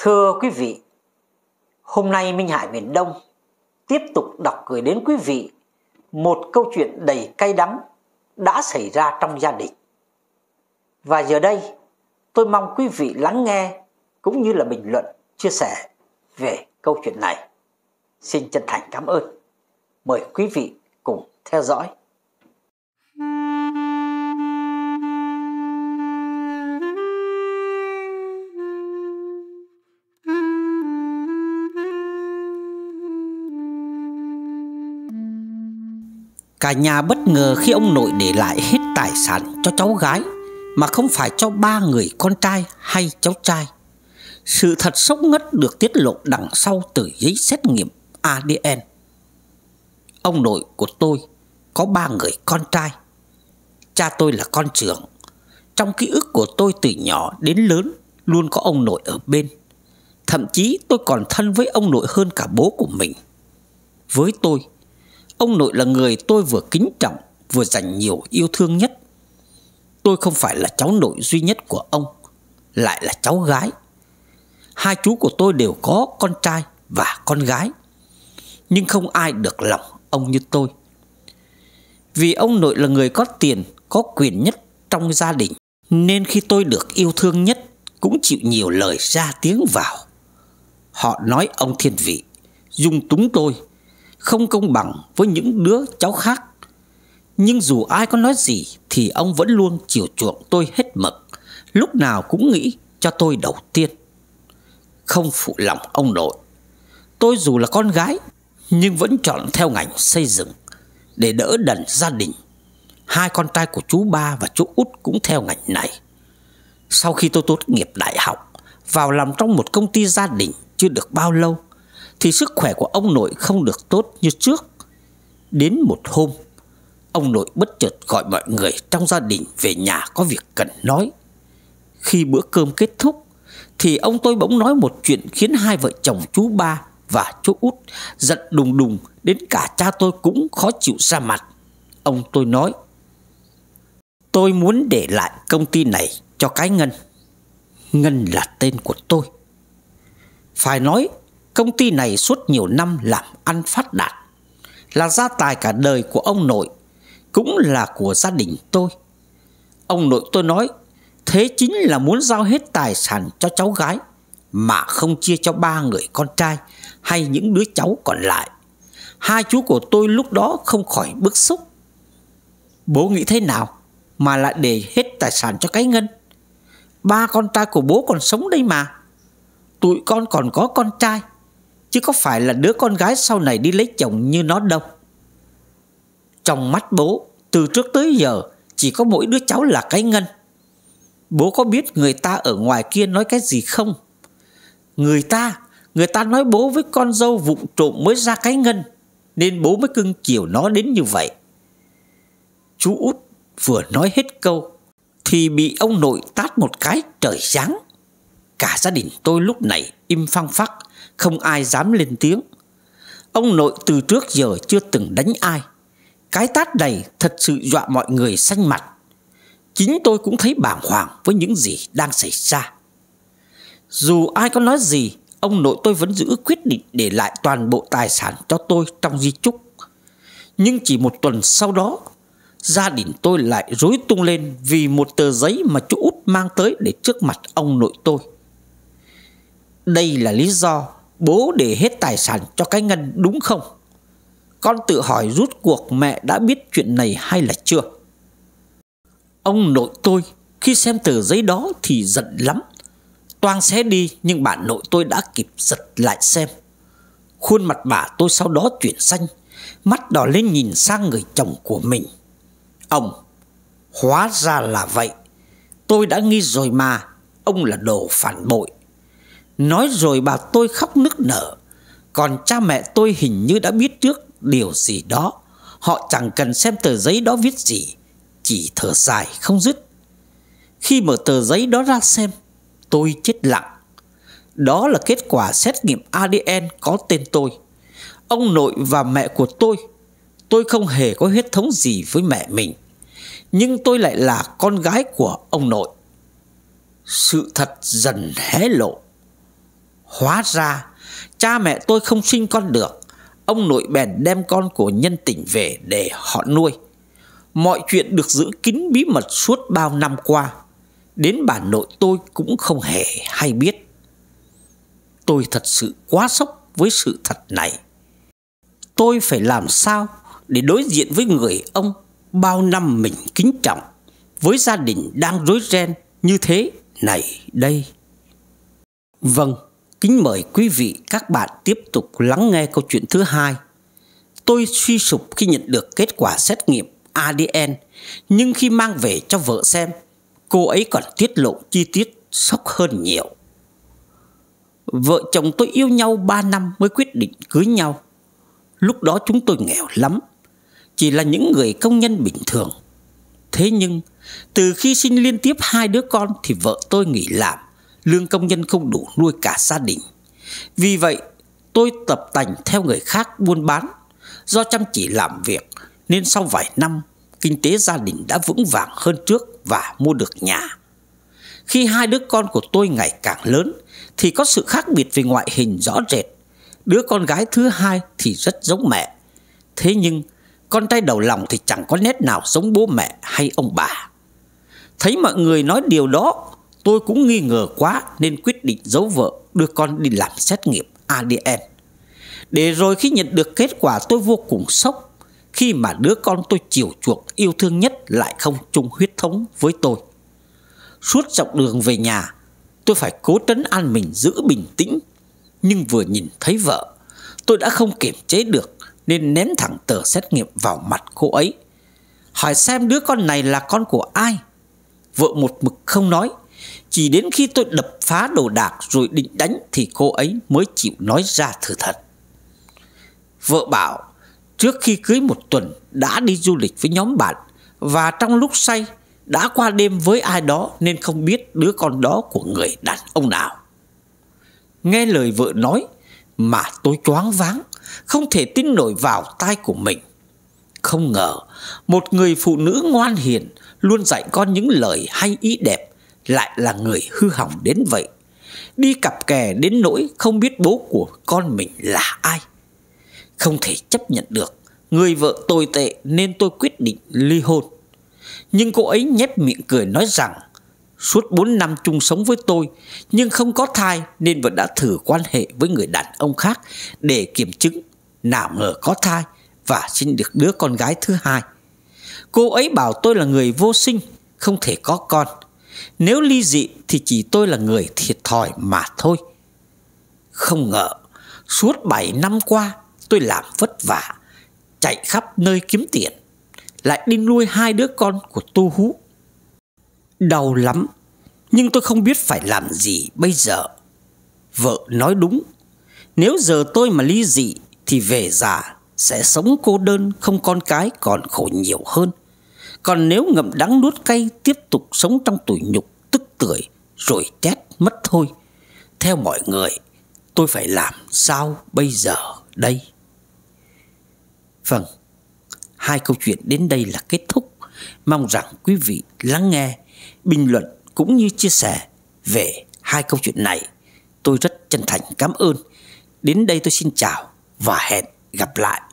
Thưa quý vị, hôm nay Minh Hải miền Đông tiếp tục đọc gửi đến quý vị một câu chuyện đầy cay đắng đã xảy ra trong gia đình. Và giờ đây, tôi mong quý vị lắng nghe cũng như là bình luận, chia sẻ về câu chuyện này. Xin chân thành cảm ơn. Mời quý vị cùng theo dõi. Cả nhà bất ngờ khi ông nội để lại hết tài sản cho cháu gái Mà không phải cho ba người con trai hay cháu trai Sự thật sốc ngất được tiết lộ đằng sau từ giấy xét nghiệm ADN Ông nội của tôi có ba người con trai Cha tôi là con trưởng Trong ký ức của tôi từ nhỏ đến lớn Luôn có ông nội ở bên Thậm chí tôi còn thân với ông nội hơn cả bố của mình Với tôi Ông nội là người tôi vừa kính trọng Vừa dành nhiều yêu thương nhất Tôi không phải là cháu nội duy nhất của ông Lại là cháu gái Hai chú của tôi đều có con trai và con gái Nhưng không ai được lòng ông như tôi Vì ông nội là người có tiền Có quyền nhất trong gia đình Nên khi tôi được yêu thương nhất Cũng chịu nhiều lời ra tiếng vào Họ nói ông thiên vị Dung túng tôi không công bằng với những đứa cháu khác. Nhưng dù ai có nói gì thì ông vẫn luôn chiều chuộng tôi hết mực, lúc nào cũng nghĩ cho tôi đầu tiên. Không phụ lòng ông nội, tôi dù là con gái nhưng vẫn chọn theo ngành xây dựng để đỡ đần gia đình. Hai con trai của chú ba và chú út cũng theo ngành này. Sau khi tôi tốt nghiệp đại học, vào làm trong một công ty gia đình chưa được bao lâu, thì sức khỏe của ông nội không được tốt như trước. Đến một hôm, ông nội bất chợt gọi mọi người trong gia đình về nhà có việc cần nói. Khi bữa cơm kết thúc, thì ông tôi bỗng nói một chuyện khiến hai vợ chồng chú ba và chú út giận đùng đùng đến cả cha tôi cũng khó chịu ra mặt. Ông tôi nói, tôi muốn để lại công ty này cho cái Ngân. Ngân là tên của tôi. Phải nói Công ty này suốt nhiều năm làm ăn phát đạt Là gia tài cả đời của ông nội Cũng là của gia đình tôi Ông nội tôi nói Thế chính là muốn giao hết tài sản cho cháu gái Mà không chia cho ba người con trai Hay những đứa cháu còn lại Hai chú của tôi lúc đó không khỏi bức xúc Bố nghĩ thế nào Mà lại để hết tài sản cho cái ngân Ba con trai của bố còn sống đây mà Tụi con còn có con trai Chứ có phải là đứa con gái sau này đi lấy chồng như nó đâu Trong mắt bố Từ trước tới giờ Chỉ có mỗi đứa cháu là cái ngân Bố có biết người ta ở ngoài kia nói cái gì không Người ta Người ta nói bố với con dâu vụng trộm mới ra cái ngân Nên bố mới cưng chiều nó đến như vậy Chú út vừa nói hết câu Thì bị ông nội tát một cái trời giáng Cả gia đình tôi lúc này im phăng phắc không ai dám lên tiếng. Ông nội từ trước giờ chưa từng đánh ai. Cái tát đầy thật sự dọa mọi người xanh mặt. Chính tôi cũng thấy bàng hoàng với những gì đang xảy ra. Dù ai có nói gì, ông nội tôi vẫn giữ quyết định để lại toàn bộ tài sản cho tôi trong di chúc. Nhưng chỉ một tuần sau đó, gia đình tôi lại rối tung lên vì một tờ giấy mà chú Út mang tới để trước mặt ông nội tôi. Đây là lý do Bố để hết tài sản cho cái ngân đúng không? Con tự hỏi rút cuộc mẹ đã biết chuyện này hay là chưa? Ông nội tôi khi xem tờ giấy đó thì giận lắm. toàn xé đi nhưng bà nội tôi đã kịp giật lại xem. Khuôn mặt bà tôi sau đó chuyển xanh, mắt đỏ lên nhìn sang người chồng của mình. Ông, hóa ra là vậy. Tôi đã nghi rồi mà, ông là đồ phản bội. Nói rồi bà tôi khóc nức nở Còn cha mẹ tôi hình như đã biết trước điều gì đó Họ chẳng cần xem tờ giấy đó viết gì Chỉ thở dài không dứt Khi mở tờ giấy đó ra xem Tôi chết lặng Đó là kết quả xét nghiệm ADN có tên tôi Ông nội và mẹ của tôi Tôi không hề có huyết thống gì với mẹ mình Nhưng tôi lại là con gái của ông nội Sự thật dần hé lộ Hóa ra Cha mẹ tôi không sinh con được Ông nội bèn đem con của nhân tỉnh về để họ nuôi Mọi chuyện được giữ kín bí mật suốt bao năm qua Đến bà nội tôi cũng không hề hay biết Tôi thật sự quá sốc với sự thật này Tôi phải làm sao để đối diện với người ông Bao năm mình kính trọng Với gia đình đang rối ren như thế này đây Vâng Kính mời quý vị các bạn tiếp tục lắng nghe câu chuyện thứ hai. Tôi suy sụp khi nhận được kết quả xét nghiệm ADN, nhưng khi mang về cho vợ xem, cô ấy còn tiết lộ chi tiết sốc hơn nhiều. Vợ chồng tôi yêu nhau 3 năm mới quyết định cưới nhau. Lúc đó chúng tôi nghèo lắm, chỉ là những người công nhân bình thường. Thế nhưng, từ khi sinh liên tiếp hai đứa con thì vợ tôi nghỉ làm lương công nhân không đủ nuôi cả gia đình. Vì vậy, tôi tập tành theo người khác buôn bán. Do chăm chỉ làm việc nên sau vài năm, kinh tế gia đình đã vững vàng hơn trước và mua được nhà. Khi hai đứa con của tôi ngày càng lớn thì có sự khác biệt về ngoại hình rõ rệt. Đứa con gái thứ hai thì rất giống mẹ. Thế nhưng, con trai đầu lòng thì chẳng có nét nào giống bố mẹ hay ông bà. Thấy mọi người nói điều đó, Tôi cũng nghi ngờ quá nên quyết định giấu vợ đưa con đi làm xét nghiệm ADN. Để rồi khi nhận được kết quả tôi vô cùng sốc khi mà đứa con tôi chiều chuộng yêu thương nhất lại không chung huyết thống với tôi. Suốt dọc đường về nhà, tôi phải cố trấn an mình giữ bình tĩnh. Nhưng vừa nhìn thấy vợ, tôi đã không kiềm chế được nên ném thẳng tờ xét nghiệm vào mặt cô ấy. Hỏi xem đứa con này là con của ai? Vợ một mực không nói, chỉ đến khi tôi đập phá đồ đạc rồi định đánh thì cô ấy mới chịu nói ra thử thật. Vợ bảo, trước khi cưới một tuần đã đi du lịch với nhóm bạn và trong lúc say đã qua đêm với ai đó nên không biết đứa con đó của người đàn ông nào. Nghe lời vợ nói mà tôi choáng váng, không thể tin nổi vào tai của mình. Không ngờ, một người phụ nữ ngoan hiền luôn dạy con những lời hay ý đẹp lại là người hư hỏng đến vậy đi cặp kè đến nỗi không biết bố của con mình là ai không thể chấp nhận được người vợ tồi tệ nên tôi quyết định ly hôn nhưng cô ấy nhếch miệng cười nói rằng suốt 4 năm chung sống với tôi nhưng không có thai nên vẫn đã thử quan hệ với người đàn ông khác để kiểm chứng nào ngờ có thai và sinh được đứa con gái thứ hai. Cô ấy bảo tôi là người vô sinh, không thể có con. Nếu ly dị thì chỉ tôi là người thiệt thòi mà thôi. Không ngờ, suốt 7 năm qua tôi làm vất vả, chạy khắp nơi kiếm tiền, lại đi nuôi hai đứa con của Tu Hú. Đau lắm, nhưng tôi không biết phải làm gì bây giờ. Vợ nói đúng, nếu giờ tôi mà ly dị thì về già sẽ sống cô đơn không con cái còn khổ nhiều hơn. Còn nếu ngậm đắng nuốt cay tiếp tục sống trong tủi nhục tức tưởi rồi chết mất thôi. Theo mọi người, tôi phải làm sao bây giờ đây? Vâng, hai câu chuyện đến đây là kết thúc. Mong rằng quý vị lắng nghe, bình luận cũng như chia sẻ về hai câu chuyện này. Tôi rất chân thành cảm ơn. Đến đây tôi xin chào và hẹn gặp lại.